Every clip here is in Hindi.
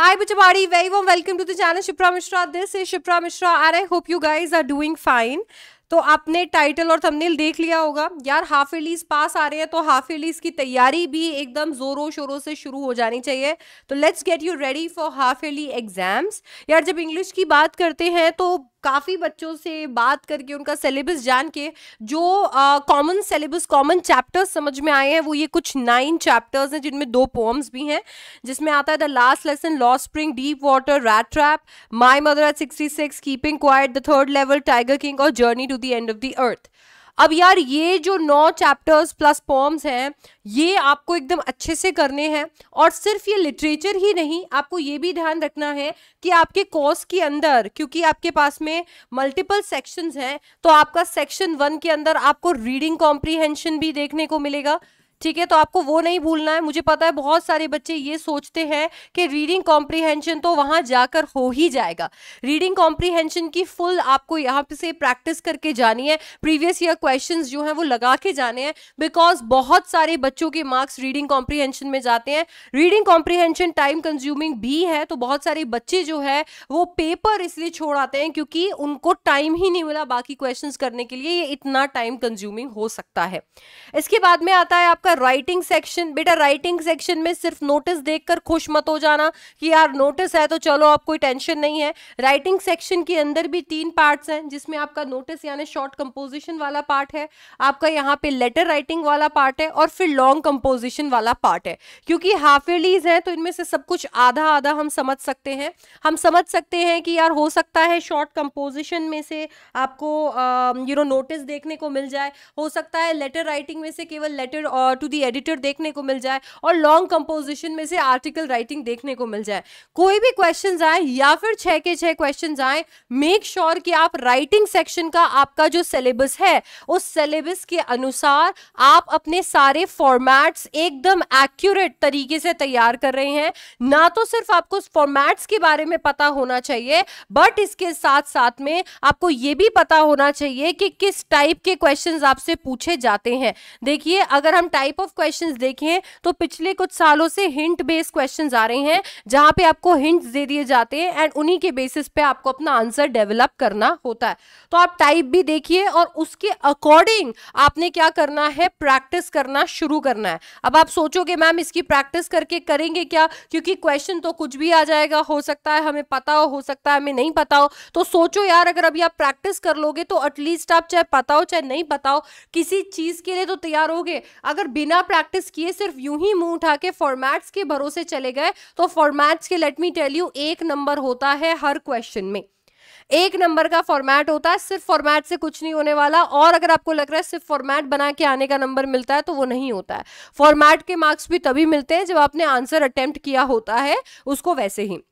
Hi Bachabadi, very warm welcome to the channel Shipra Mishra. This is Shipra Mishra and I hope you guys are doing fine. तो आपने टाइटल और थंबनेल देख लिया होगा यार हाफ एलीज पास आ रहे हैं तो हाफ एलीज की तैयारी भी एकदम जोरों शोरों से शुरू हो जानी चाहिए तो let's get you ready for half yearly exams यार जब इंग्लिश की बात करते हैं तो काफ़ी बच्चों से बात करके उनका सिलेबस जान के जो कॉमन सिलेबस कॉमन चैप्टर्स समझ में आए हैं वो ये कुछ नाइन चैप्टर्स हैं जिनमें दो पोम्स भी हैं जिसमें आता है द लास्ट लेसन लॉ spring deep water rattrap my mother at sixty six keeping quiet the third level tiger king और journey to the end of the earth अब यार ये जो नौ चैप्टर्स प्लस पॉम्स हैं ये आपको एकदम अच्छे से करने हैं और सिर्फ ये लिटरेचर ही नहीं आपको ये भी ध्यान रखना है कि आपके कोर्स के अंदर क्योंकि आपके पास में मल्टीपल सेक्शंस हैं तो आपका सेक्शन वन के अंदर आपको रीडिंग कॉम्प्रीहेंशन भी देखने को मिलेगा ठीक है तो आपको वो नहीं भूलना है मुझे पता है बहुत सारे बच्चे ये सोचते हैं कि रीडिंग कॉम्प्रीहेंशन तो वहां जाकर हो ही जाएगा रीडिंग कॉम्प्रीहेंशन की फुल आपको यहाँ से प्रैक्टिस करके जानी है प्रीवियस ईयर क्वेश्चन जो हैं वो लगा के जाने हैं बिकॉज बहुत सारे बच्चों के मार्क्स रीडिंग कॉम्प्रीहेंशन में जाते हैं रीडिंग कॉम्प्रीहेंशन टाइम कंज्यूमिंग भी है तो बहुत सारे बच्चे जो है वो पेपर इसलिए छोड़ आते हैं क्योंकि उनको टाइम ही नहीं मिला बाकी क्वेश्चन करने के लिए ये इतना टाइम कंज्यूमिंग हो सकता है इसके बाद में आता है आपका आपका राइटिंग सेक्शन बेटा राइटिंग सेक्शन में सिर्फ नोटिस देखकर खुश मत हो जाना कि यार नोटिस है तो चलो आप कोई टेंशन नहीं है राइटिंग सेक्शन के अंदर भी तीन पार्ट्स हैं जिसमें आपका नोटिस यानी शॉर्ट कंपोजिशन वाला पार्ट है आपका यहाँ पे लेटर राइटिंग वाला पार्ट है और फिर लॉन्ग कंपोजिशन वाला पार्ट है क्योंकि हाफ एलीज है तो इनमें से सब कुछ आधा आधा हम समझ सकते हैं हम समझ सकते हैं कि यार हो सकता है शॉर्ट कंपोजिशन में से आपको यू नो नोटिस देखने को मिल जाए हो सकता है लेटर राइटिंग में से केवल लेटर और टू दी एडिटर देखने को मिल जाए और लॉन्ग कंपोजिशन में से आर्टिकल राइटिंग देखने को मिल जाए कोई भी क्वेश्चन आए या फिर छः के छः क्वेश्चन आए मेक श्योर sure कि आप राइटिंग सेक्शन का आपका जो सिलेबस है उस सिलेबस के अनुसार आप अपने सारे फॉर्मैट्स एकदम एक्यूरेट तरीके से तैयार कर रहे हैं ना तो सिर्फ आपको फॉर्मैट्स के बारे में पता होना चाहिए बट इसके साथ साथ में आपको यह भी पता होना चाहिए कि किस टाइप के क्वेश्चंस आपसे पूछे जाते हैं देखिए अगर हम टाइप टाइप ऑफ क्वेश्चंस देखें तो पिछले कुछ सालों से हिंट बेस्ड क्वेश्चंस आ रहे हैं जहां पे आपको हिंट दे दिए जाते हैं एंड उन्हीं के बेसिस पे आपको अपना आंसर डेवलप करना होता है तो आप टाइप भी देखिए और उसके अकॉर्डिंग आपने क्या करना है प्रैक्टिस करना शुरू करना है अब आप सोचोगे मैम इसकी प्रैक्टिस करके करेंगे क्या क्योंकि क्वेश्चन तो कुछ भी आ जाएगा हो सकता है हमें पता हो हो सकता है हमें नहीं पता हो तो सोचो यार अगर अभी आप प्रैक्टिस कर लोगे तो एटलीस्ट आप चाहे पता हो चाहे नहीं पता हो किसी चीज के लिए तो तैयार होगे अगर बिना प्रैक्टिस किए सिर्फ यूं ही मुंह उठा के फॉर्मेट्स के भरोसे चले गए तो फॉर्मेट्स के लेट मी टेल यू एक नंबर होता है हर क्वेश्चन में एक नंबर का फॉर्मेट होता है सिर्फ फॉर्मेट से कुछ नहीं होने वाला और अगर आपको लग रहा है सिर्फ फॉर्मेट बना के आने का नंबर मिलता है तो वो नहीं होता है फॉर्मेट के मार्क्स भी तभी मिलते हैं जब आपने आंसर अटेम्प्ट किया होता है उसको वैसे ही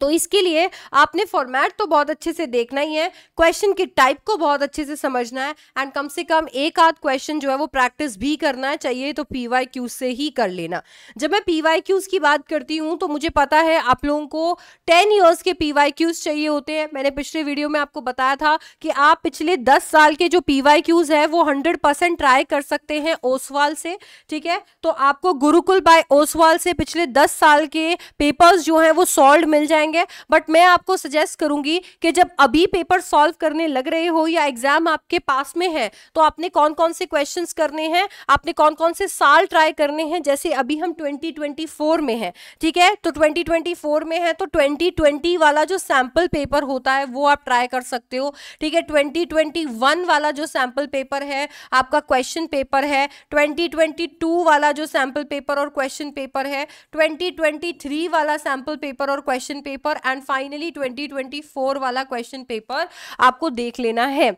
तो इसके लिए आपने फॉर्मेट तो बहुत अच्छे से देखना ही है क्वेश्चन के टाइप को बहुत अच्छे से समझना है एंड कम से कम एक आध क्वेश्चन जो है वो प्रैक्टिस भी करना है चाहिए तो पी वाई क्यूज से ही कर लेना जब मैं पी वाई क्यूज की बात करती हूँ तो मुझे पता है आप लोगों को टेन ईयर्स के पी वाई क्यूज चाहिए होते हैं मैंने पिछले वीडियो में आपको बताया था कि आप पिछले दस साल के जो पी वाई क्यूज है वो हंड्रेड परसेंट ट्राई कर सकते हैं ओसवाल से ठीक है तो आपको गुरुकुल बाय ओसवाल से पिछले दस साल के पेपर्स जो है वो सॉल्व मिल जाएंगे करेंगे बट मैं आपको सजेस्ट करूंगी कि जब अभी पेपर सॉल्व करने लग रहे हो या एग्जाम आपके पास में है तो आपने कौन कौन से क्वेश्चन करने हैं आपने कौन कौन से साल ट्राई करने हैं जैसे अभी हम 2024 में हैं ठीक है तो 2024 में है तो 2020 वाला जो सैंपल पेपर होता है वो आप ट्राई कर सकते हो ठीक है 2021 वाला जो सैंपल पेपर है आपका क्वेश्चन पेपर है 2022 वाला जो सैंपल पेपर और क्वेश्चन पेपर है 2023 वाला सैंपल पेपर और question paper paper and finally 2024 वाला क्वेश्चन पेपर आपको देख लेना है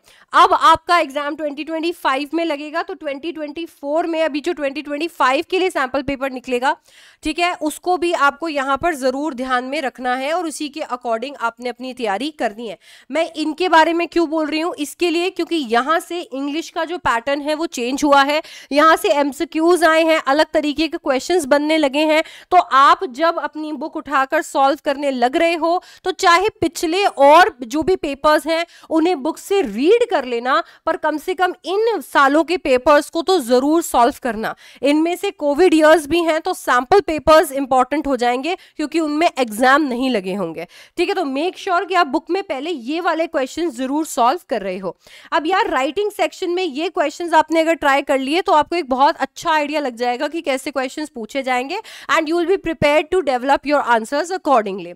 अब आपका एग्जाम 2025 में लगेगा तो 2024 में अभी जो 2025 के लिए सैम्पल पेपर निकलेगा ठीक है उसको भी आपको यहाँ पर ज़रूर ध्यान में रखना है और उसी के अकॉर्डिंग आपने अपनी तैयारी करनी है मैं इनके बारे में क्यों बोल रही हूँ इसके लिए क्योंकि यहाँ से इंग्लिश का जो पैटर्न है वो चेंज हुआ है यहाँ से एम आए हैं अलग तरीके के क्वेश्चन बनने लगे हैं तो आप जब अपनी बुक उठाकर सॉल्व करने लग लग रहे हो तो चाहे पिछले और जो भी पेपर्स हैं उन्हें बुक से रीड कर लेना पर कम से कम इन सालों के पेपर्स को तो ज़रूर सॉल्व करना इनमें से कोविड ईयर्स भी हैं तो सैम्पल पेपर्स इंपॉर्टेंट हो जाएंगे क्योंकि उनमें एग्जाम नहीं लगे होंगे ठीक है तो मेक श्योर sure कि आप बुक में पहले ये वाले क्वेश्चन ज़रूर सॉल्व कर रहे हो अब यार राइटिंग सेक्शन में ये क्वेश्चन आपने अगर ट्राई कर लिए तो आपको एक बहुत अच्छा आइडिया लग जाएगा कि कैसे क्वेश्चन पूछे जाएंगे and you will be prepare to develop your answers accordingly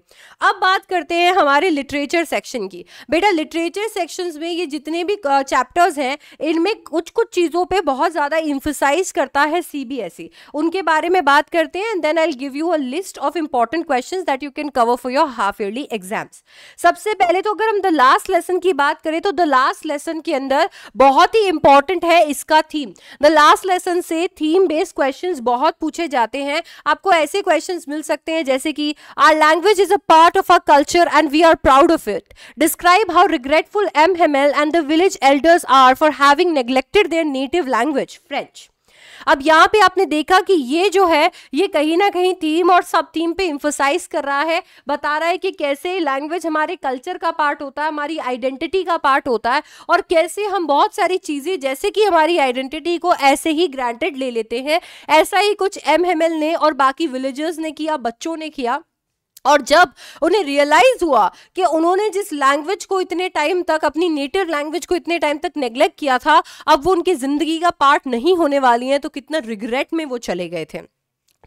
अब बात करते हैं हमारे लिटरेचर सेक्शन की बेटा लिटरेचर सेक्शंस में ये जितने भी चैप्टर्स हैं इनमें कुछ कुछ चीज़ों पे बहुत ज़्यादा इंफोसाइज करता है सीबीएसई e। उनके बारे में बात करते हैं and then I give you a list of important question that you can cover for your half yearly exams सबसे पहले तो अगर हम द लास्ट लेसन की बात करें तो द लास्ट लेसन के अंदर बहुत ही इंपॉर्टेंट है इसका थीम द लास्ट लेसन से थीम बेस्ड क्वेश्चन बहुत पूछे जाते हैं आपको ऐसे क्वेश्चन मिल सकते हैं जैसे कि our language is a part of our culture and we are proud of it. Describe how regretful M. Hemel and the village elders are for having neglected their native language, French. अब यहाँ पे आपने देखा कि ये जो है ये कहीं ना कहीं थीम और सब थीम पे इम्फोसाइज कर रहा है बता रहा है कि कैसे लैंग्वेज हमारे कल्चर का पार्ट होता है हमारी आइडेंटिटी का पार्ट होता है और कैसे हम बहुत सारी चीज़ें जैसे कि हमारी आइडेंटिटी को ऐसे ही ग्रांटेड ले लेते हैं ऐसा ही कुछ एम ने और बाकी विलेजर्स ने किया बच्चों ने किया और जब उन्हें रियलाइज हुआ कि उन्होंने जिस लैंग्वेज को इतने टाइम तक अपनी नेटिव लैंग्वेज को इतने टाइम तक नेग्लेक्ट किया था अब वो उनकी ज़िंदगी का पार्ट नहीं होने वाली है तो कितना रिग्रेट में वो चले गए थे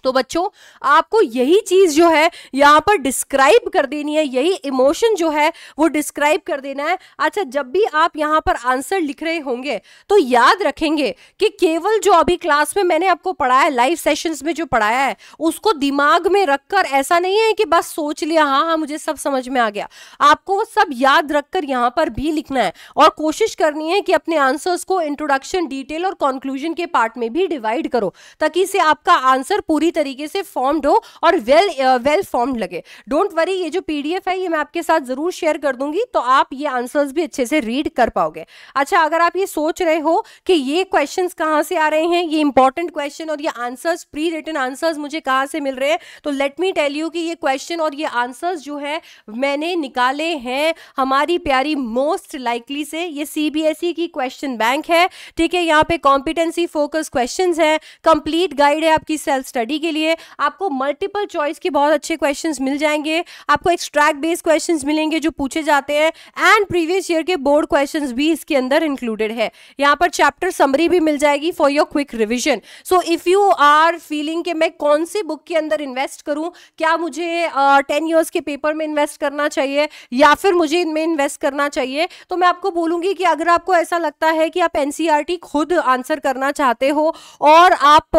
तो बच्चों आपको यही चीज जो है यहां पर डिस्क्राइब कर देनी है यही इमोशन जो है वो डिस्क्राइब कर देना है अच्छा जब भी आप यहां पर आंसर लिख रहे होंगे तो याद रखेंगे कि केवल जो अभी क्लास में मैंने आपको पढ़ाया लाइव सेशंस में जो पढ़ाया है उसको दिमाग में रखकर ऐसा नहीं है कि बस सोच लिया हाँ हाँ मुझे सब समझ में आ गया आपको वो सब याद रखकर यहां पर भी लिखना है और कोशिश करनी है कि अपने आंसर्स को इंट्रोडक्शन डिटेल और कंक्लूजन के पार्ट में भी डिवाइड करो ताकि इसे आपका आंसर पूरी पूरी तरीके से फॉर्म्ड हो और वेल वेल फॉर्म्ड लगे डोंट वरी ये जो पीडीएफ है ये मैं आपके साथ ज़रूर शेयर कर दूंगी तो आप ये आंसर्स भी अच्छे से रीड कर पाओगे अच्छा अगर आप ये सोच रहे हो कि ये क्वेश्चन कहाँ से आ रहे हैं ये इंपॉर्टेंट क्वेश्चन और ये आंसर्स प्री रिटर्न आंसर्स मुझे कहाँ से मिल रहे हैं तो लेट मी टेल यू कि ये क्वेश्चन और ये आंसर्स जो है मैंने निकाले हैं हमारी प्यारी मोस्ट लाइकली से ये सीबीएसई e की क्वेश्चन बैंक है ठीक है यहाँ पे कॉम्पिटेंसी फोकस क्वेश्चन है कंप्लीट गाइड है आपकी सेल्फ स्टडी स्टडी के लिए आपको मल्टीपल चॉइस के बहुत अच्छे क्वेश्चन मिल जाएंगे आपको एक्सट्रैक्ट बेस्ड क्वेश्चन मिलेंगे जो पूछे जाते हैं एंड प्रीवियस ईयर के बोर्ड क्वेश्चन भी इसके अंदर इंक्लूडेड है यहाँ पर चैप्टर समरी भी मिल जाएगी for your quick revision so if you are feeling के मैं कौन सी बुक के अंदर इन्वेस्ट करूँ क्या मुझे टेन uh, ईयर्स के पेपर में इन्वेस्ट करना चाहिए या फिर मुझे इनमें इन्वेस्ट करना चाहिए तो मैं आपको बोलूंगी कि अगर आपको ऐसा लगता है कि आप एन e खुद आंसर करना चाहते हो और आप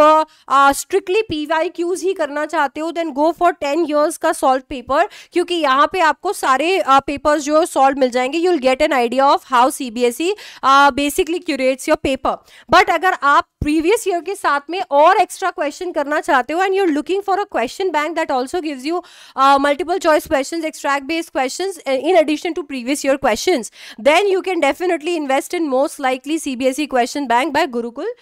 strictly uh, P P Qs ही करना चाहते हो then go for ten years का सॉल्व पेपर क्योंकि यहाँ पे आपको सारे पेपर्स जो सॉल्व मिल जाएंगे you will get an idea of how C B S E basically curates your paper but अगर आप प्रीवियस ईयर के साथ में और एक्स्ट्रा क्वेश्चन करना चाहते हो and you are looking for a question bank that also gives you multiple choice question extract based question in addition to previous year question then you can definitely invest in most likely C B S E question bank by Gurukul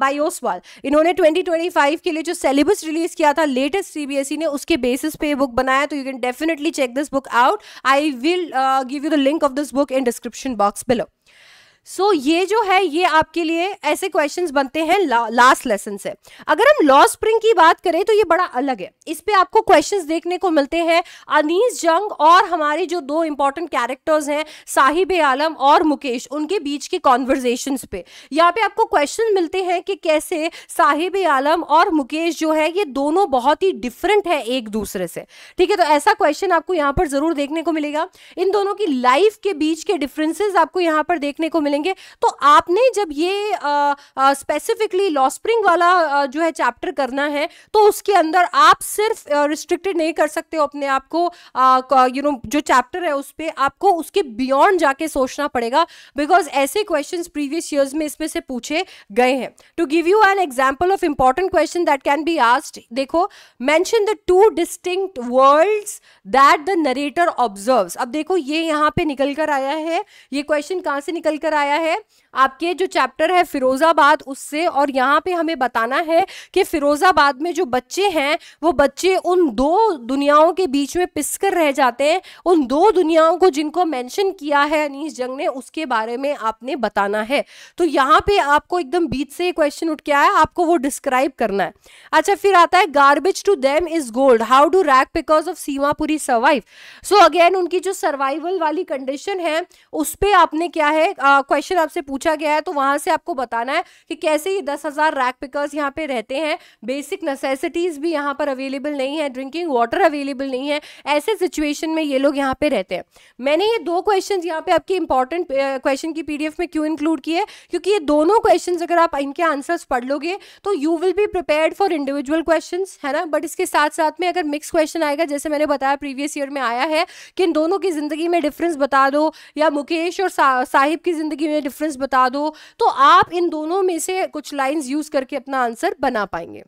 by Oswaal इन्होंने ट्वेंटी ट्वेंटी फाइव के लिए जो सिलेबस रिलीज किया था लेटेस्ट सीबीएसई e ने उसके बेसिस पे बुक बनाया तो you can definitely check this book out I will give you the link of this book in description box below so so, ये जो है ये आपके लिए ऐसे क्वेश्चंस बनते हैं ला, लास्ट लेसन से अगर हम लॉ स्प्रिंग की बात करें तो ये बड़ा अलग है इस पे आपको क्वेश्चंस देखने को मिलते हैं अनीस जंग और हमारे जो दो इंपॉर्टेंट कैरेक्टर्स हैं साहिब आलम और मुकेश उनके बीच के कॉन्वर्जेशन पे यहाँ पे आपको क्वेश्चन मिलते हैं कि कैसे साहिब आलम और मुकेश जो है ये दोनों बहुत ही डिफरेंट है एक दूसरे से ठीक है तो ऐसा क्वेश्चन आपको यहाँ पर जरूर देखने को मिलेगा इन दोनों की लाइफ के बीच के डिफरेंसेज आपको यहाँ पर देखने को मिले मिलेंगे तो आपने जब ये स्पेसिफिकली स्प्रिंग वाला आ, जो है चैप्टर करना है तो उसके अंदर आप सिर्फ रिस्ट्रिक्टेड नहीं कर सकते हो अपने आप को यू नो जो चैप्टर है उस पर आपको उसके बियॉन्ड जाके सोचना पड़ेगा बिकॉज ऐसे क्वेश्चन प्रीवियस ईयर्स में इसमें से पूछे गए हैं to give you an example of important question that can be asked देखो mention the two distinct world that the narrator observe अब देखो ये यहाँ पे निकल कर आया है ये क्वेश्चन कहाँ से निकल कर आया आया है आपके जो चैप्टर है फिरोज़ाबाद उससे और यहाँ पे हमें बताना है कि फिरोज़ाबाद में जो बच्चे हैं वो बच्चे उन दो दुनियाओं के बीच में पिसकर रह जाते हैं उन दो दुनियाओं को जिनको मैंशन किया है अनिस जंग ने उसके बारे में आपने बताना है तो यहाँ पे आपको एकदम बीच से क्वेश्चन उठ के आया आपको वो डिस्क्राइब करना है अच्छा फिर आता है garbage to them is gold how do rag because of Seemapuri survive so again उनकी जो सर्वाइवल वाली कंडीशन है उस पर आपने क्या है क्वेश्चन uh, आपसे पूछा पूछा गया है तो वहां से आपको बताना है कि कैसे ये दस हजार रैक पिकर्स यहाँ पे रहते हैं बेसिक नेसेसिटीज भी यहाँ पर अवेलेबल नहीं है ड्रिंकिंग वाटर अवेलेबल नहीं है ऐसे सिचुएशन में ये लोग यहाँ पे रहते हैं मैंने ये दो क्वेश्चन यहाँ पे आपके इंपॉर्टेंट क्वेश्चन की पीडीएफ में क्यों इंक्लूड किए क्योंकि ये दोनों क्वेश्चन अगर आप इनके आंसर्स पढ़ लोगे तो you will be prepare for individual question है ना बट इसके साथ साथ में अगर मिक्स क्वेश्चन आएगा जैसे मैंने बताया प्रीवियस ईयर में आया है कि इन दोनों की जिंदगी में डिफरेंस बता दो या मुकेश और साहिब की जिंदगी में डिफरेंस बता बता दो तो आप इन दोनों में से कुछ लाइंस यूज करके अपना आंसर बना पाएंगे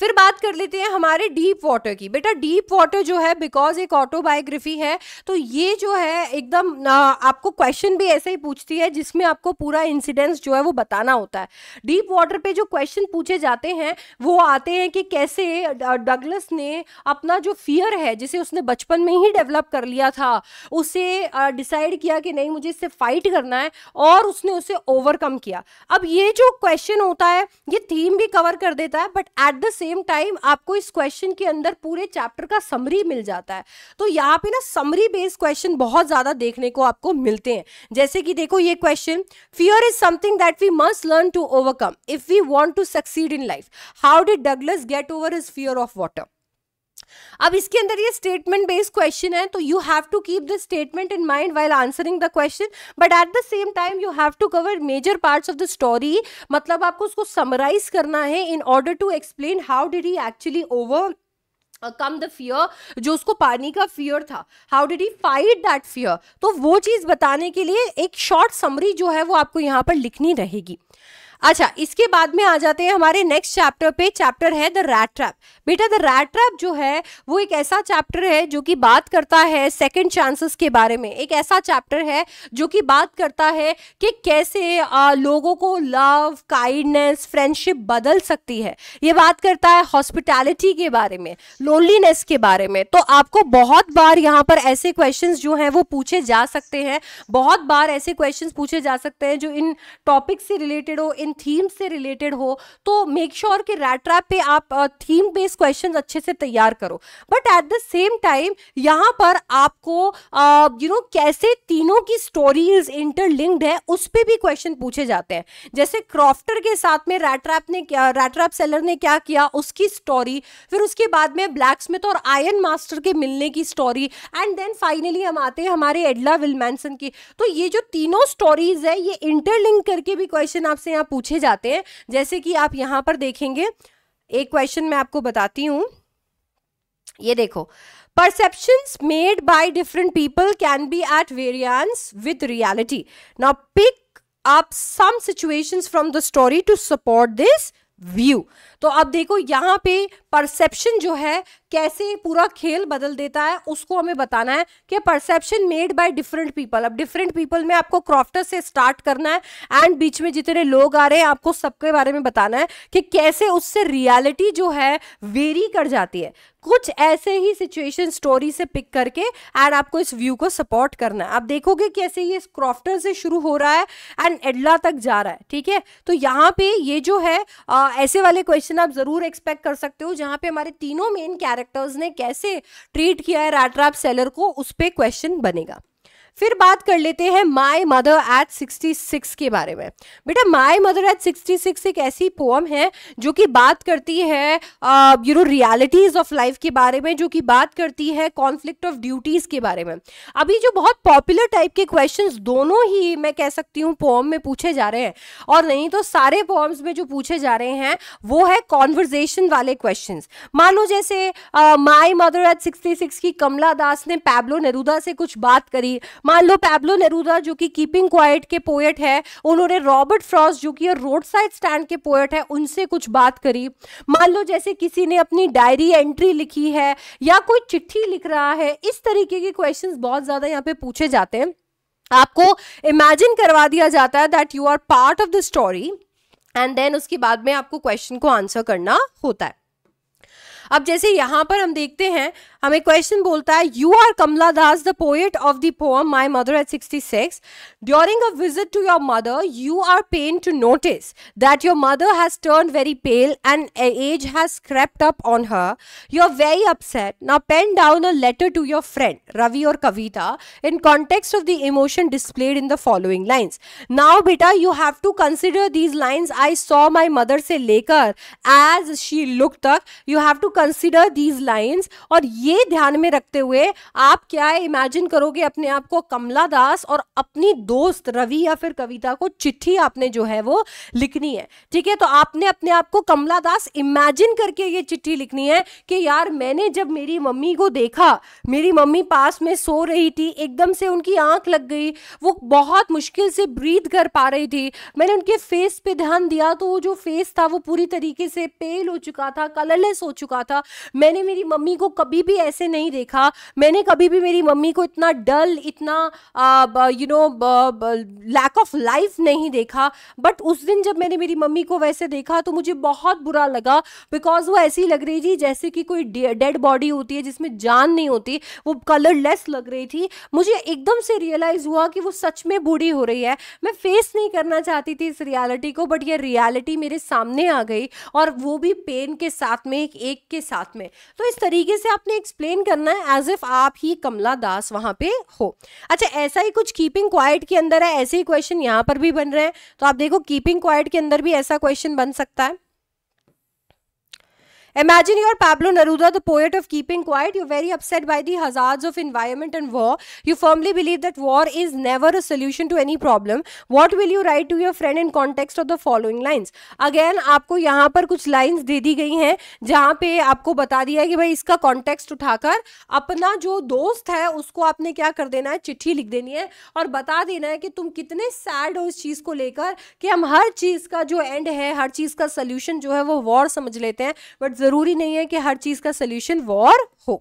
फिर बात कर लेते हैं हमारे डीप वाटर की बेटा डीप वाटर जो है बिकॉज एक ऑटोबायोग्राफी है तो ये जो है एकदम आपको क्वेश्चन भी ऐसे ही पूछती है जिसमें आपको पूरा इंसिडेंस जो है वो बताना होता है डीप वाटर पे जो क्वेश्चन पूछे जाते हैं वो आते हैं कि कैसे डगलस ने अपना जो फियर है जिसे उसने बचपन में ही डेवलप कर लिया था उसे डिसाइड किया कि नहीं मुझे इससे फाइट करना है और उसने उसे ओवरकम किया अब ये जो क्वेश्चन होता है ये थीम भी कवर कर देता है but at the same same time आपको इस क्वेश्चन के अंदर पूरे चैप्टर का समरी मिल जाता है तो यहाँ पे ना समरी बेस्ड क्वेश्चन बहुत ज़्यादा देखने को आपको मिलते हैं जैसे कि देखो ये question fear is something that we must learn to overcome if we want to succeed in life how did Douglas get over is fear of water अब इसके अंदर ये स्टेटमेंट बेस्ड क्वेश्चन है तो you have to keep the statement in mind while answering the question but at the same time you have to cover major parts of the story मतलब आपको उसको समराइज करना है in order to explain how did he actually overcome the fear जो उसको पानी का फियर था how did he fight that fear तो वो चीज़ बताने के लिए एक शॉर्ट समरी जो है वो आपको यहाँ पर लिखनी रहेगी अच्छा इसके बाद में आ जाते हैं हमारे नेक्स्ट चैप्टर पे चैप्टर है द रैट ट्रैप बेटा द रैट ट्रैप जो है वो एक ऐसा चैप्टर है जो कि बात करता है सेकंड चांसेस के बारे में एक ऐसा चैप्टर है जो कि बात करता है कि कैसे आ, लोगों को लव काइंडनेस फ्रेंडशिप बदल सकती है ये बात करता है हॉस्पिटैलिटी के बारे में लोनलीनेस के बारे में तो आपको बहुत बार यहाँ पर ऐसे क्वेश्चन जो हैं वो पूछे जा सकते हैं बहुत बार ऐसे क्वेश्चन पूछे जा सकते हैं जो इन टॉपिक से रिलेटेड हो इन इन थीम से रिलेटेड हो तो मेक श्योर sure कि रैट ट्रैप पे आप थीम बेस्ड क्वेश्चंस अच्छे से तैयार करो but at the same time यहाँ पर आपको यू नो कैसे तीनों की स्टोरीज इंटरलिंक्ड है उस पर भी क्वेश्चन पूछे जाते हैं जैसे क्रॉफ्टर के साथ में रैट रैप ने क्या रैट रैप सेलर ने क्या किया उसकी स्टोरी फिर उसके बाद में ब्लैक स्मिथ और आयन मास्टर के मिलने की स्टोरी एंड देन फाइनली हम आते हैं हमारे एडला विलमैनसन की तो ये जो तीनों स्टोरीज है ये इंटरलिंक करके भी क्वेश्चन आपसे यहाँ पूछे जाते हैं जैसे कि आप यहां पर देखेंगे एक क्वेश्चन मैं आपको बताती हूं ये देखो perceptions made by different people can be at variance with reality now pick up some situations from the story to support this view तो अब देखो यहां पे परसेप्शन जो है कैसे पूरा खेल बदल देता है उसको हमें बताना है कि perception made by different people अब डिफरेंट पीपल में आपको क्रॉफ्टर से स्टार्ट करना है एंड बीच में जितने लोग आ रहे हैं आपको सबके बारे में बताना है कि कैसे उससे रियलिटी जो है वेरी कर जाती है कुछ ऐसे ही सिचुएशन स्टोरी से पिक करके एंड आपको इस व्यू को सपोर्ट करना है आप देखोगे कैसे ये क्रॉफ्टर से शुरू हो रहा है एंड एडला तक जा रहा है ठीक है तो यहाँ पे ये जो है आ, ऐसे वाले क्वेश्चन आप ज़रूर एक्सपेक्ट कर सकते हो जहाँ पे हमारे तीनों मेन कैरेक्टर कैरेक्टर्स ने कैसे ट्रीट किया है रैट्रैप सेलर को उस पर क्वेश्चन बनेगा फिर बात कर लेते हैं माई मदर एट 66 के बारे में बेटा माई मदर एट 66 एक ऐसी पोम है जो कि बात करती है you know realities of life के बारे में जो कि बात करती है कॉन्फ्लिक्ट ऑफ ड्यूटीज के बारे में अभी जो बहुत पॉपुलर टाइप के क्वेश्चंस दोनों ही मैं कह सकती हूँ पोम में पूछे जा रहे हैं और नहीं तो सारे पोम्स में जो पूछे जा रहे हैं वो है कॉन्वर्जेशन वाले क्वेश्चन मान लो जैसे my mother at sixty six की कमला दास ने पैब्लो नरूदा से कुछ बात करी मान लो पैब्लो नेरूदा जो कि कीपिंग क्वाइट के पोएट है उन्होंने रॉबर्ट फ्रॉस्ट जो कि रोड साइड स्टैंड के पोएट है उनसे कुछ बात करी मान लो जैसे किसी ने अपनी डायरी एंट्री लिखी है या कोई चिट्ठी लिख रहा है इस तरीके के क्वेश्चंस बहुत ज़्यादा यहाँ पे पूछे जाते हैं आपको इमेजिन करवा दिया जाता है that you are part of the story and then उसके बाद में आपको क्वेश्चन को आंसर करना होता है अब जैसे यहां पर हम देखते हैं हमें क्वेश्चन बोलता है you are Kamala Das the poet of the poem my mother at 66 during a visit to your mother you are pain to notice that your mother has turn very pale and age has crept up on her you are very upset now pen down a letter to your friend Ravi और Kavita in context of the emotion displayed in the following lines now बेटा you have to consider these lines I saw my mother से लेकर एज शी लुक तक you have to consider these lines और ये ये ध्यान में रखते हुए आप क्या इमेजिन करोगे अपने आप को कमला दास और अपनी दोस्त रवि या फिर कविता को चिट्ठी आपने जो है वो लिखनी है ठीक है तो आपने अपने आप को कमला दास इमेजिन करके ये चिट्ठी लिखनी है कि यार मैंने जब मेरी मम्मी को देखा मेरी मम्मी पास में सो रही थी एकदम से उनकी आंख लग गई वो बहुत मुश्किल से ब्रीद कर पा रही थी मैंने उनके फेस पे ध्यान दिया तो वो जो फेस था वो पूरी तरीके से पेल हो चुका था कलरलेस हो चुका था मैंने मेरी मम्मी को कभी भी ऐसे नहीं देखा मैंने कभी भी मेरी मम्मी को इतना डल इतना you know lack of life नहीं देखा बट उस दिन जब मैंने मेरी मम्मी को वैसे देखा तो मुझे बहुत बुरा लगा बिकॉज वो ऐसी लग रही थी जैसे कि कोई डेड बॉडी होती है जिसमें जान नहीं होती वो कलरलेस लग रही थी मुझे एकदम से रियलाइज़ हुआ कि वो सच में बूढ़ी हो रही है मैं फेस नहीं करना चाहती थी इस रियलिटी को बट ये रियलिटी मेरे सामने आ गई और वो भी पेन के साथ में एक एक के साथ में तो इस तरीके से आपने एक एक्सप्लेन करना है एज इफ आप ही कमला दास वहां पे हो अच्छा ऐसा ही कुछ कीपिंग क्वाइट के अंदर है ऐसे ही क्वेश्चन यहां पर भी बन रहे हैं तो आप देखो कीपिंग क्वाइट के अंदर भी ऐसा क्वेश्चन बन सकता है Imagine you are Pablo Neruda, the poet of keeping quiet. You're very upset by the hazards of environment and war. You firmly believe that war is never a solution to any problem. What will you write to your friend in context of the following lines? Again, आपको यहाँ पर कुछ lines दे दी गई हैं जहाँ पे आपको बता दिया है कि भाई इसका context उठाकर अपना जो दोस्त है उसको आपने क्या कर देना है चिट्ठी लिख देनी है और बता देना है कि तुम कितने sad हो इस चीज़ को लेकर कि हम हर चीज़ का जो end है हर चीज़ का solution जो है वो war समझ लेते हैं but ज़रूरी नहीं है कि हर चीज़ का सोल्यूशन वॉर हो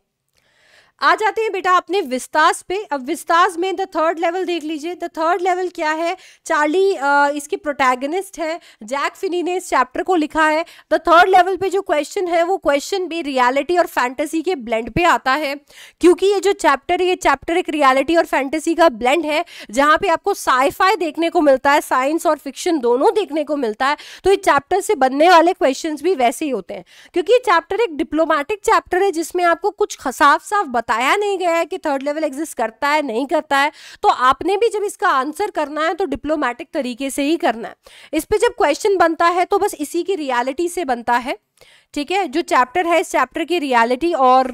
आ जाते हैं बेटा अपने विस्तास पे अब विस्तास में द थर्ड लेवल देख लीजिए द थर्ड लेवल क्या है चार्ली इसकी प्रोटैगनिस्ट है जैक फिनी ने इस चैप्टर को लिखा है द थर्ड लेवल पे जो क्वेश्चन है वो क्वेश्चन भी रियलिटी और फैंटेसी के ब्लेंड पे आता है क्योंकि ये जो चैप्टर ये चैप्टर एक रियालिटी और फैंटेसी का ब्लेंड है जहाँ पे आपको साइफाई देखने को मिलता है साइंस और फिक्शन दोनों देखने को मिलता है तो इस चैप्टर से बनने वाले क्वेश्चन भी वैसे ही होते हैं क्योंकि ये चैप्टर एक डिप्लोमैटिक चैप्टर है जिसमें आपको कुछ साफ साफ बताया नहीं गया है कि थर्ड लेवल एग्जिस्ट करता है नहीं करता है तो आपने भी जब इसका आंसर करना है तो डिप्लोमेटिक तरीके से ही करना है इस पर जब क्वेश्चन बनता है तो बस इसी की रियालिटी से बनता है ठीक है जो चैप्टर है इस चैप्टर की रियालिटी और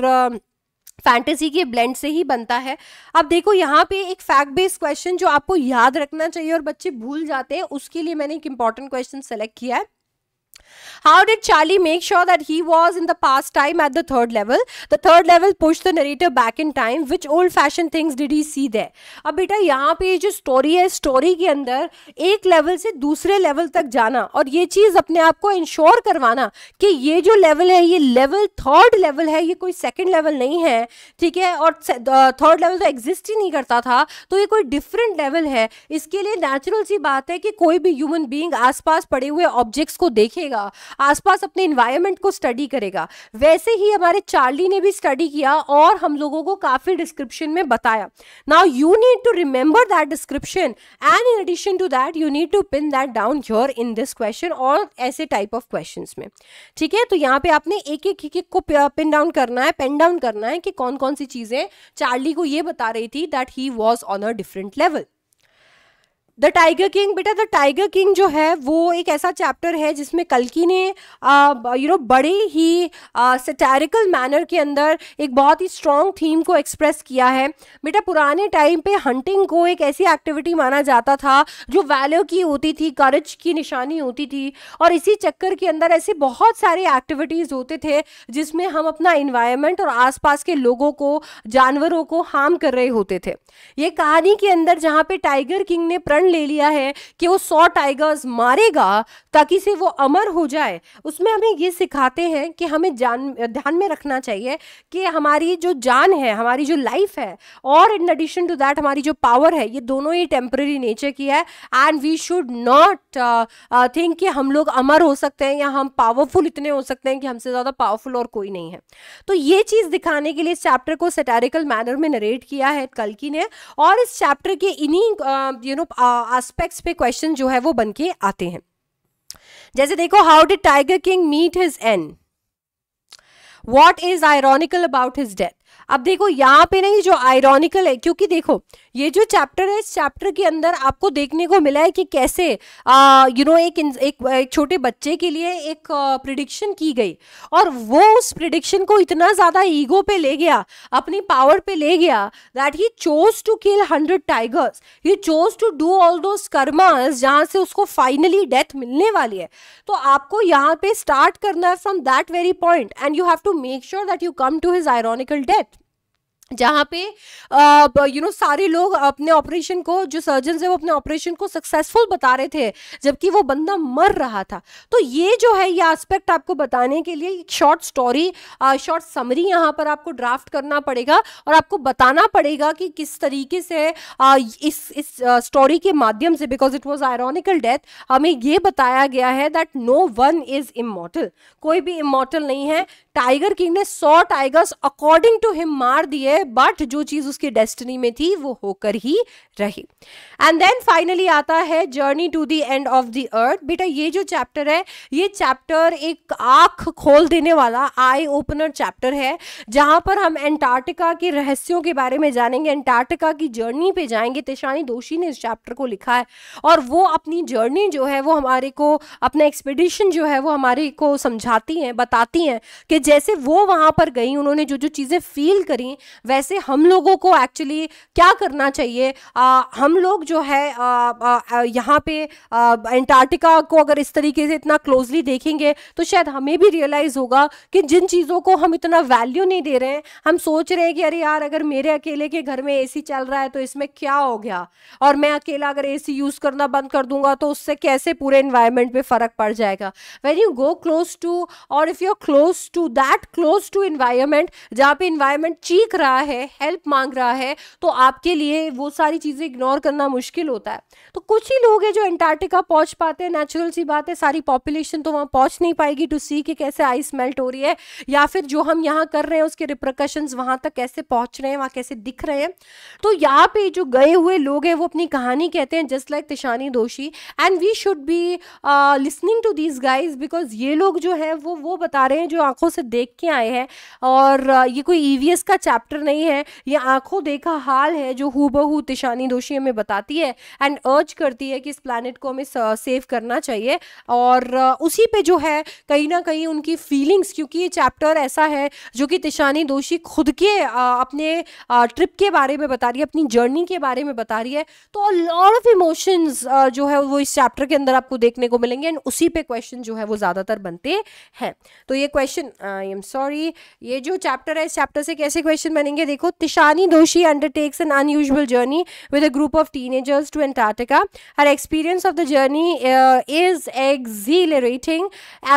फैंटेसी के ब्लेंड से ही बनता है अब देखो यहाँ पे एक फैक्ट बेस्ड क्वेश्चन जो आपको याद रखना चाहिए और बच्चे भूल जाते हैं उसके लिए मैंने एक इंपॉर्टेंट क्वेश्चन सेलेक्ट किया है How did Charlie make sure that he was in the past time at the third level? The third level pushed the narrator back in time. Which old fashioned things did he see there? अब बेटा यहाँ पे जो स्टोरी है स्टोरी के अंदर एक लेवल से दूसरे लेवल तक जाना और ये चीज़ अपने आप को इंश्योर करवाना कि ये जो लेवल है ये लेवल थर्ड लेवल है ये कोई सेकंड लेवल नहीं है ठीक है और थर्ड लेवल तो एग्जिस्ट ही नहीं करता था तो ये कोई डिफरेंट लेवल है इसके लिए नेचुरल सी बात है कि कोई भी ह्यूमन बींग आसपास पड़े हुए ऑब्जेक्ट्स को देखेगा करेगा आसपास अपने इन्वायरमेंट को स्टडी करेगा वैसे ही हमारे चार्ली ने भी स्टडी किया और हम लोगों को काफ़ी डिस्क्रिप्शन में बताया now you need to remember that description and in addition to that you need to pin that down your in this question और ऐसे टाइप ऑफ क्वेश्चन में ठीक है तो यहाँ पे आपने एक एक एक को पिन डाउन करना है पेन डाउन करना है कि कौन कौन सी चीज़ें चार्ली को ये बता रही थी that he was on a different level the tiger king बेटा द टाइगर किंग जो है वो एक ऐसा चैप्टर है जिसमें कल्कि ने यू नो बड़े ही सटैरिकल मैनर के अंदर एक बहुत ही स्ट्रॉन्ग थीम को एक्सप्रेस किया है बेटा पुराने टाइम पे हंटिंग को एक ऐसी एक्टिविटी माना जाता था जो वैल्यू की होती थी करज की निशानी होती थी और इसी चक्कर के अंदर ऐसे बहुत सारे एक्टिविटीज़ होते थे जिसमें हम अपना इन्वायरमेंट और आसपास के लोगों को जानवरों को हार्म कर रहे होते थे ये कहानी के अंदर जहाँ पे टाइगर किंग ने प्रण प्रण ले लिया है कि वो सौ टाइगर्स मारेगा ताकि से वो अमर हो जाए उसमें हमें ये सिखाते हैं कि हमें जान ध्यान में रखना चाहिए कि हमारी जो जान है हमारी जो लाइफ है और इन एडिशन टू दैट हमारी जो पावर है ये दोनों ही टेम्प्रेरी नेचर की है and we should not think कि हम लोग अमर हो सकते हैं या हम पावरफुल इतने हो सकते हैं कि हमसे ज़्यादा पावरफुल और कोई नहीं है तो ये चीज़ दिखाने के लिए इस चैप्टर को सेटारिकल मैनर में नरेट किया है कल्कि ने और इस चैप्टर के इन्हीं you uh, know uh, aspects पे क्वेश्चन जो है वो बन के आते हैं जैसे देखो how did tiger king meet his end what is ironical about his death अब देखो यहाँ पे नहीं जो आयरॉनिकल है क्योंकि देखो ये जो चैप्टर है इस चैप्टर के अंदर आपको देखने को मिला है कि कैसे यू नो you know, एक, एक छोटे बच्चे के लिए एक प्रिडिक्शन की गई और वो उस प्रिडिक्शन को इतना ज़्यादा ईगो पे ले गया अपनी पावर पे ले गया that he chose to kill hundred tigers he chose to do all those karmas जहाँ से उसको फाइनली डेथ मिलने वाली है तो आपको यहाँ पे स्टार्ट करना है from that very point and you have to make sure that you come to his ironical death जहाँ पे यू नो सारे लोग अपने ऑपरेशन को जो सर्जन है वो अपने ऑपरेशन को सक्सेसफुल बता रहे थे जबकि वो बंदा मर रहा था तो ये जो है ये एस्पेक्ट आपको बताने के लिए एक शॉर्ट स्टोरी शॉर्ट समरी यहाँ पर आपको ड्राफ्ट करना पड़ेगा और आपको बताना पड़ेगा कि किस तरीके से आ, इस इस स्टोरी के माध्यम से because it was ironical death हमें ये बताया गया है that no one is immortal कोई भी इमोटल नहीं है टाइगर किंग ने सौ टाइगर्स अकॉर्डिंग टू हिम मार दिए है बट जो चीज उसकी डेस्टिनी में थी वो होकर ही रही एंड देन फाइनली आता है journey to the end of the earth बेटा ये जो चैप्टर है ये चैप्टर एक आंख खोल देने वाला आई ओपनर चैप्टर है जहां पर हम एंटार्टिका के रहस्यों के बारे में जानेंगे एंटार्टिका की जर्नी पे जाएंगे तिशानी दोषी ने इस चैप्टर को लिखा है और वो अपनी जर्नी जो है वो हमारे को अपना एक्सपीडिशन जो है वो हमारे को समझाती हैं बताती हैं कि जैसे वो वहां पर गई उन्होंने जो जो चीज़ें फील करी वैसे हम लोगों को एक्चुअली क्या करना चाहिए आ, हम लोग जो है यहाँ पे एंटार्क्टिका को अगर इस तरीके से इतना क्लोजली देखेंगे तो शायद हमें भी रियलाइज़ होगा कि जिन चीज़ों को हम इतना वैल्यू नहीं दे रहे हैं हम सोच रहे हैं कि अरे यार अगर मेरे अकेले के घर में ए चल रहा है तो इसमें क्या हो गया और मैं अकेला अगर ए यूज़ करना बंद कर दूंगा तो उससे कैसे पूरे इन्वायरमेंट पर फ़र्क पड़ जाएगा when you go close to और if you are close to that close to environment जहाँ पे इन्वायरमेंट चीख रहा रहा है हेल्प मांग रहा है तो आपके लिए वो सारी चीज़ें इग्नोर करना मुश्किल होता है तो कुछ ही लोग हैं जो एंटार्क्टिका पहुंच पाते हैं नेचुरल सी बात है सारी पॉपुलेशन तो वहाँ पहुँच नहीं पाएगी टू सी कि कैसे आइस मेल्ट हो रही है या फिर जो हम यहाँ कर रहे हैं उसके रिप्रकशन वहाँ तक कैसे पहुँच रहे हैं वहाँ कैसे दिख रहे हैं तो यहाँ पर जो गए हुए लोग हैं वो अपनी कहानी कहते हैं just like Tishani Doshi and we should be listening to these guys because ये लोग जो है वो वो बता रहे हैं जो आंखों से देख के आए हैं और uh, ये कोई ई e का चैप्टर नहीं है ये आंखों देखा हाल है जो हूबहू तिशानी दोषी हमें बताती है एंड अर्ज करती है कि इस प्लानट को हमें सेव करना चाहिए और उसी पे जो है कहीं ना कहीं उनकी फीलिंग्स क्योंकि ये चैप्टर ऐसा है जो कि तिशानी दोषी खुद के अपने ट्रिप के बारे में बता रही है अपनी जर्नी के बारे में बता रही है तो लॉट ऑफ इमोशंस जो है वो इस चैप्टर के अंदर आपको देखने को मिलेंगे एंड उसी पे क्वेश्चन जो है वो ज़्यादातर बनते हैं तो ये क्वेश्चन आई एम सॉरी ये जो चैप्टर है इस चैप्टर से कैसे क्वेश्चन बनेंगे करेंगे देखो Tishani Doshi undertakes an unusual journey with a group of teenagers to Antarctica her experience of the journey is exhilarating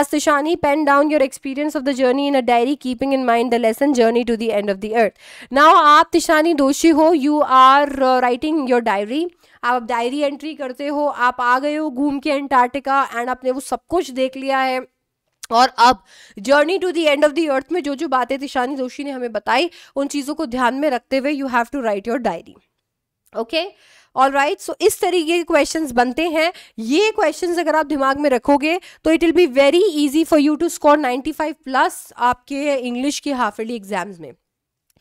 as Tishani pen down your experience of the journey in a diary keeping in mind the lesson journey to the end of the earth now आप तिशानी दोषी हो you are writing your diary आप डायरी एंट्री करते हो आप आ गए हो घूम के एंटार्टिका एंड आपने वो सब कुछ देख लिया है और अब journey to the end of the earth में जो जो बातें तिशानी जोशी ने हमें बताई उन चीज़ों को ध्यान में रखते हुए you have to write your diary okay all right so इस तरीके के क्वेश्चन बनते हैं ये क्वेश्चन अगर आप दिमाग में रखोगे तो it will be very easy for you to score 95 plus आपके इंग्लिश के हाफ ईयरली एग्जाम्स में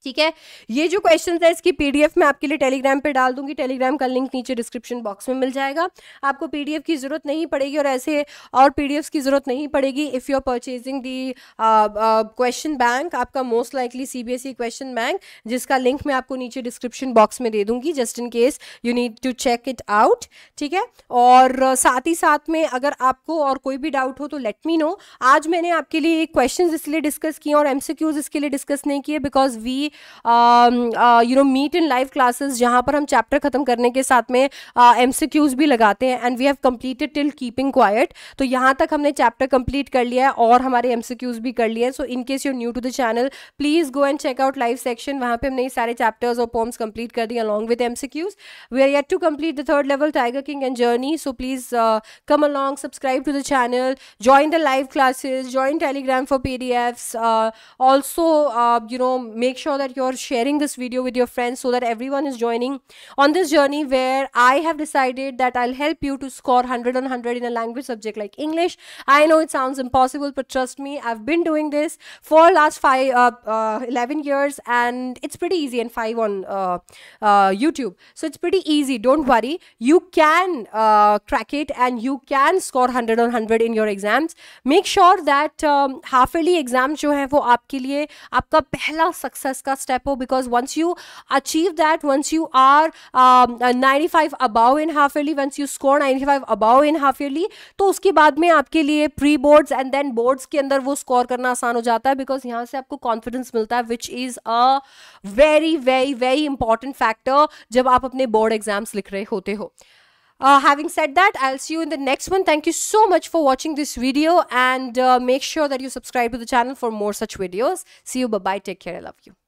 ठीक है ये जो क्वेश्चन है इसकी पीडीएफ मैं आपके लिए टेलीग्राम पे डाल दूंगी टेलीग्राम का लिंक नीचे डिस्क्रिप्शन बॉक्स में मिल जाएगा आपको पीडीएफ की ज़रूरत नहीं पड़ेगी और ऐसे और पीडीएफ की ज़रूरत नहीं पड़ेगी if you are purchasing the question bank आपका most likely CBSE question bank जिसका लिंक मैं आपको नीचे डिस्क्रिप्शन बॉक्स में दे दूंगी just in case you need to check it out ठीक है और साथ ही साथ में अगर आपको और कोई भी डाउट हो तो लेट मी नो आज मैंने आपके लिए क्वेश्चन इसलिए डिस्कस किए और एम इसके लिए डिस्कस नहीं किए because we you know meet in live classes जहां पर हम चैप्टर ख़त्म करने के साथ में एम uh, भी लगाते हैं and we have completed till keeping quiet तो यहां तक हमने चैप्टर कंप्लीट कर लिया है और हमारे एम भी कर लिए हैं so in case you new to the channel please go and check out live section वहां पे हमने ये सारे चैप्टर्स और पोम्स कंप्लीट कर दिए along with em we are yet to complete the third level tiger king and journey so please come along subscribe to the channel join the live classes join Telegram for P D F also you know make sure that that you're sharing this video with your friends so that everyone is joining on this journey where I have decided that I'll help you to score 100 on 100 in a language subject like English. I know it sounds impossible, but trust me, I've been doing this for last five, uh, uh, 11 years and it's pretty easy and five on uh, uh YouTube. So it's pretty easy. Don't worry. You can crack uh, it and you can score 100 on 100 in your exams. Make sure that um, half yearly exams which are, for you, your first success. का स्टेप हो because once you achieve that once you are ninety five above in half yearly once you score ninety five above in half yearly तो उसके बाद में आपके लिए pre boards and then boards के अंदर वो स्कोर करना आसान हो जाता है बिकॉज यहाँ से आपको कॉन्फिडेंस मिलता है which is a very very very important factor जब आप अपने बोर्ड एग्जाम्स लिख रहे होते हो Uh, having said that, I'll see you in the next one. Thank you so much for watching this video and uh, make sure that you subscribe to the channel for more such videos. See you. Bye-bye. Take care. I love you.